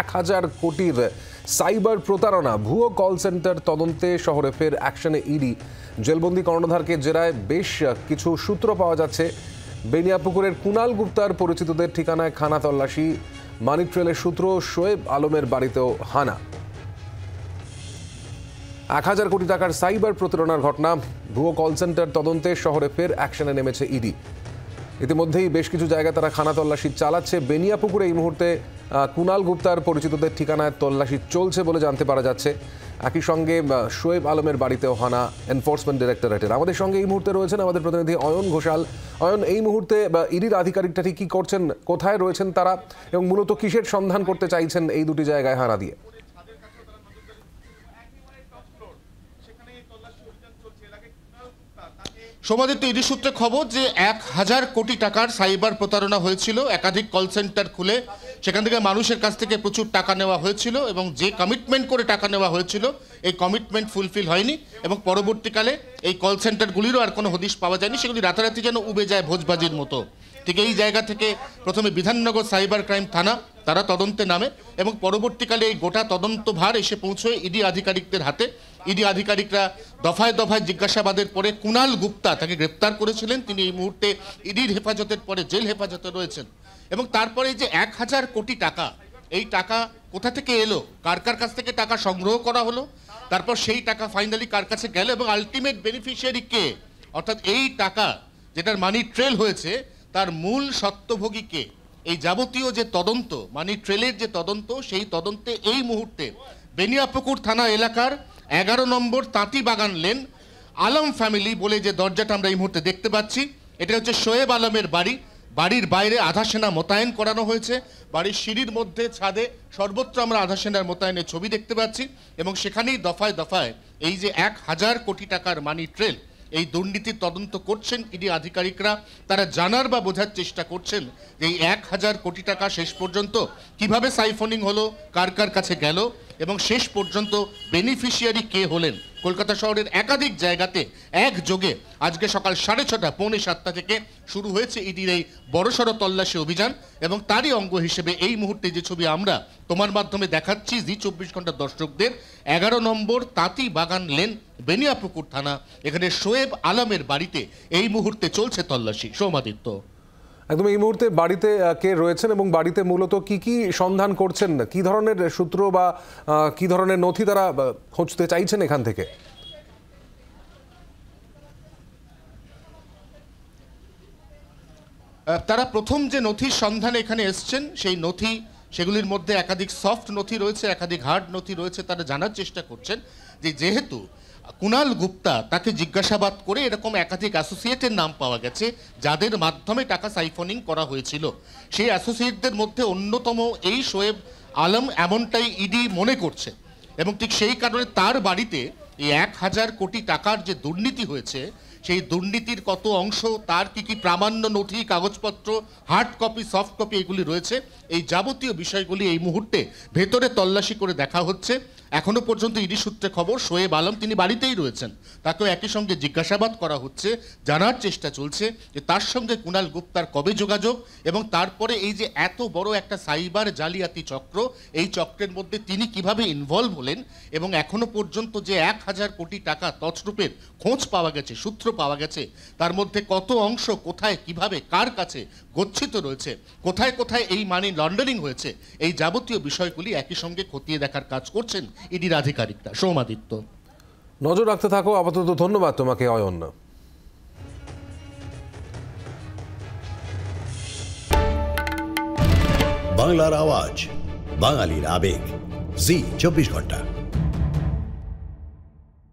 এক হাজার কোটির সাইবার প্রতারণা ভুয়ো কল সেন্টার তদন্তে শহরে ফের অ্যাকশনে ইডি জেলবন্দি কর্ণধারকে জেরায় বেশ কিছু সূত্র পাওয়া যাচ্ছে বেনিয়াপুকুরের কুনাল গুপ্তার পরিচিতদের ঠিকানায় খানা তল্লাশি মানিক ট্রেলের সূত্র শোয়েব আলমের বাড়িতেও হানা এক হাজার কোটি টাকার সাইবার প্রতারণার ঘটনা ভুয়ো কল সেন্টার তদন্তে শহরে ফের অ্যাকশনে নেমেছে ইডি ইতিমধ্যেই বেশ কিছু জায়গায় তারা খানা তল্লাশি চালাচ্ছে বেনিয়াপুকুরে এই মুহূর্তে কুনাল গুপ্তার পরিচিতদের ঠিকানায় তল্লাশি চলছে বলে জানতে পারা যাচ্ছে একই সঙ্গে শোয়েব আলমের বাড়িতেও হানা এনফোর্সমেন্ট ডিরেক্টরেটের আমাদের সঙ্গে এই মুহূর্তে রয়েছেন আমাদের প্রতিনিধি অয়ন ঘোষাল অয়ন এই মুহূর্তে ইডির আধিকারিকটা ঠিক কী করছেন কোথায় রয়েছেন তারা এবং মূলত কিসের সন্ধান করতে চাইছেন এই দুটি জায়গায় হানা দিয়ে সমাদিত ইডি সূত্রে খবর যে এক হাজার কোটি টাকার সাইবার প্রতারণা হয়েছিল একাধিক কল সেন্টার খুলে সেখান থেকে মানুষের কাছ থেকে প্রচুর টাকা নেওয়া হয়েছিল এবং যে কমিটমেন্ট করে টাকা নেওয়া হয়েছিল এই কমিটমেন্ট ফুলফিল হয়নি এবং পরবর্তীকালে এই কল সেন্টারগুলিরও আর কোনো হদিশ পাওয়া যায়নি সেগুলি রাতারাতি যেন উবে যায় ভোজবাজির মতো ঠিক এই জায়গা থেকে প্রথমে বিধাননগর সাইবার ক্রাইম থানা তারা তদন্তে নামে এবং পরবর্তীকালে এই গোটা তদন্তভার এসে পৌঁছয় ইডি আধিকারিকদের হাতে ইডি আধিকারিকরা দফায় দফায় জিজ্ঞাসাবাদের পরে কুনাল গুপ্তা তাকে গ্রেপ্তার করেছিলেন তিনি এই মুহূর্তে ইডির হেফাজতের পরে জেল হেফাজতে রয়েছেন এবং তারপরে যে এক হাজার কোটি টাকা এই টাকা কোথা থেকে এলো কার কার কাছ থেকে টাকা সংগ্রহ করা হলো তারপর সেই টাকা ফাইনালি কার কাছে গেল এবং আলটিমেট বেনিফিশিয়ারি কে অর্থাৎ এই টাকা যেটার মানি ট্রেল হয়েছে তার মূল সত্যভোগীকে এই যাবতীয় যে তদন্ত মানে ট্রেলের যে তদন্ত সেই তদন্তে এই মুহূর্তে বেনিয়াপুকুর থানা এলাকার এগারো নম্বর তাঁতি বাগান লেন আলম ফ্যামিলি বলে যে দরজাটা আমরা এই মুহূর্তে দেখতে পাচ্ছি এটা হচ্ছে শোয়েব আলমের বাড়ি বাড়ির বাইরে আধা সেনা মোতায়েন করানো হয়েছে বাড়ির সিঁড়ির মধ্যে ছাদে সর্বত্র আমরা আধা সেনার মোতায়েনের ছবি দেখতে পাচ্ছি এবং সেখানেই দফায় দফায় এই যে এক হাজার কোটি টাকার মানি ট্রেল এই দুর্নীতির তদন্ত করছেন ইডি আধিকারিকরা তারা জানার বা বোঝার চেষ্টা করছেন যে এই এক হাজার কোটি টাকা শেষ পর্যন্ত কিভাবে সাইফোনিং হলো কার কার কাছে গেল এবং শেষ পর্যন্ত বেনিফিশিয়ারি কে হলেন কলকাতা শহরের একাধিক জায়গাতে একযোগে আজকে সকাল সাড়ে ছটা পৌনে সাতটা থেকে শুরু হয়েছে ইডির এই বড়সড় তল্লাশি অভিযান এবং তারই অঙ্গ হিসেবে এই মুহূর্তে যে ছবি আমরা তোমার মাধ্যমে দেখাচ্ছি জি চব্বিশ ঘন্টা দর্শকদের এগারো নম্বর তাঁতি বাগান লেন বেনিয়াপুকুর থানা এখানে শোয়েব আলমের বাড়িতে এই মুহূর্তে চলছে তল্লাশি সোমাদিত্য একদম এই মুহূর্তে বাড়িতে কে রয়েছেন এবং বাড়িতে মূলত কি কি সন্ধান করছেন কি ধরনের সূত্র বা কি ধরনের নথি তারা খুঁজতে চাইছেন এখান থেকে তারা প্রথম যে নথির সন্ধানে এখানে এসছেন সেই নথি সেগুলির মধ্যে একাধিক সফট নথি রয়েছে একাধিক হার্ড নথি রয়েছে তারা জানার চেষ্টা করছেন যে যেহেতু কুনাল গুপ্তা তাকে জিজ্ঞাসাবাদ করে এরকম একাধিক অ্যাসোসিয়েটের নাম পাওয়া গেছে যাদের মাধ্যমে টাকা সাইফনিং করা হয়েছিল সেই অ্যাসোসিয়েটদের মধ্যে অন্যতম এই শোয়েব আলম এমনটাই ইডি মনে করছে এবং ঠিক সেই কারণে তার বাড়িতে এই এক হাজার কোটি টাকার যে দুর্নীতি হয়েছে সেই দুর্নীতির কত অংশ তার কি কি প্রামাণ্য নথি কাগজপত্র হার্ড কপি সফট কপি এগুলি রয়েছে এই যাবতীয় বিষয়গুলি এই মুহূর্তে ভেতরে তল্লাশি করে দেখা হচ্ছে এখনও পর্যন্ত ইডি সূত্রে খবর শোয়েব আলম তিনি বাড়িতেই রয়েছেন তাকেও একই সঙ্গে জিজ্ঞাসাবাদ করা হচ্ছে জানার চেষ্টা চলছে যে তার সঙ্গে কুণাল গুপ্তার কবে যোগাযোগ এবং তারপরে এই যে এত বড় একটা সাইবার জালিয়াতি চক্র এই চক্রের মধ্যে তিনি কিভাবে ইনভলভ হলেন এবং এখনও পর্যন্ত যে এক হাজার কোটি টাকা তছরূপের খোঁজ পাওয়া গেছে সূত্র পাওয়া গেছে তার মধ্যে কত অংশ কোথায় কিভাবে কার কাছে গচ্ছিত রয়েছে কোথায় কোথায় এই মানি লন্ডারিং হয়েছে এই যাবতীয় বিষয়গুলি একই সঙ্গে খতিয়ে দেখার কাজ করছেন ইডির আধিকারিকরা সৌমাদিত্য নজর রাখতে থাকো আপাতত ধন্যবাদ তোমাকে অয়ন্না বাংলার আওয়াজ বাঙালির আবেগ জি চব্বিশ ঘন্টা